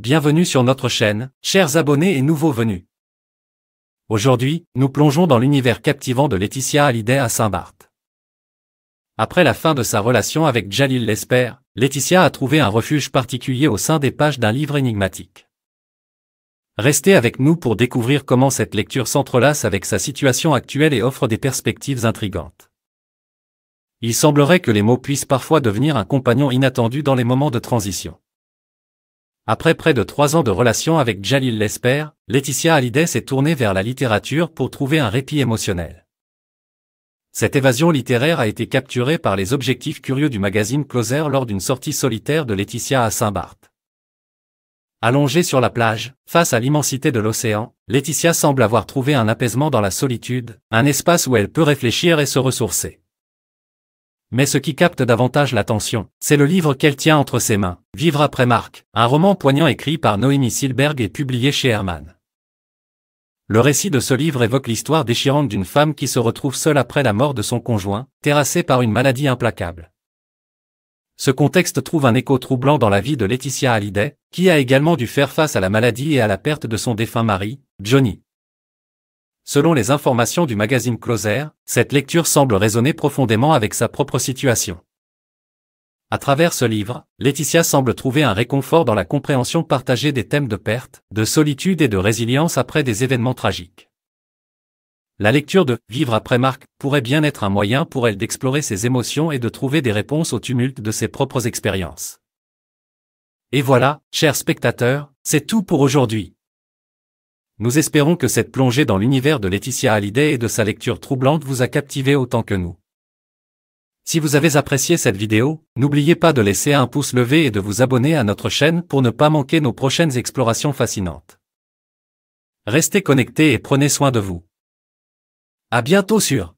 Bienvenue sur notre chaîne, chers abonnés et nouveaux venus. Aujourd'hui, nous plongeons dans l'univers captivant de Laetitia Hallyday à Saint-Barth. Après la fin de sa relation avec Jalil Lesper, Laetitia a trouvé un refuge particulier au sein des pages d'un livre énigmatique. Restez avec nous pour découvrir comment cette lecture s'entrelace avec sa situation actuelle et offre des perspectives intrigantes. Il semblerait que les mots puissent parfois devenir un compagnon inattendu dans les moments de transition. Après près de trois ans de relation avec Jalil Lesper, Laetitia Hallyday s'est tournée vers la littérature pour trouver un répit émotionnel. Cette évasion littéraire a été capturée par les objectifs curieux du magazine Closer lors d'une sortie solitaire de Laetitia à Saint-Barth. Allongée sur la plage, face à l'immensité de l'océan, Laetitia semble avoir trouvé un apaisement dans la solitude, un espace où elle peut réfléchir et se ressourcer. Mais ce qui capte davantage l'attention, c'est le livre qu'elle tient entre ses mains, Vivre après Marc, un roman poignant écrit par Noémie Silberg et publié chez Herman. Le récit de ce livre évoque l'histoire déchirante d'une femme qui se retrouve seule après la mort de son conjoint, terrassée par une maladie implacable. Ce contexte trouve un écho troublant dans la vie de Laetitia Hallyday, qui a également dû faire face à la maladie et à la perte de son défunt mari, Johnny. Selon les informations du magazine Closer, cette lecture semble résonner profondément avec sa propre situation. À travers ce livre, Laetitia semble trouver un réconfort dans la compréhension partagée des thèmes de perte, de solitude et de résilience après des événements tragiques. La lecture de Vivre après Marc pourrait bien être un moyen pour elle d'explorer ses émotions et de trouver des réponses au tumulte de ses propres expériences. Et voilà, chers spectateurs, c'est tout pour aujourd'hui. Nous espérons que cette plongée dans l'univers de Laetitia Hallyday et de sa lecture troublante vous a captivé autant que nous. Si vous avez apprécié cette vidéo, n'oubliez pas de laisser un pouce levé et de vous abonner à notre chaîne pour ne pas manquer nos prochaines explorations fascinantes. Restez connectés et prenez soin de vous. À bientôt sur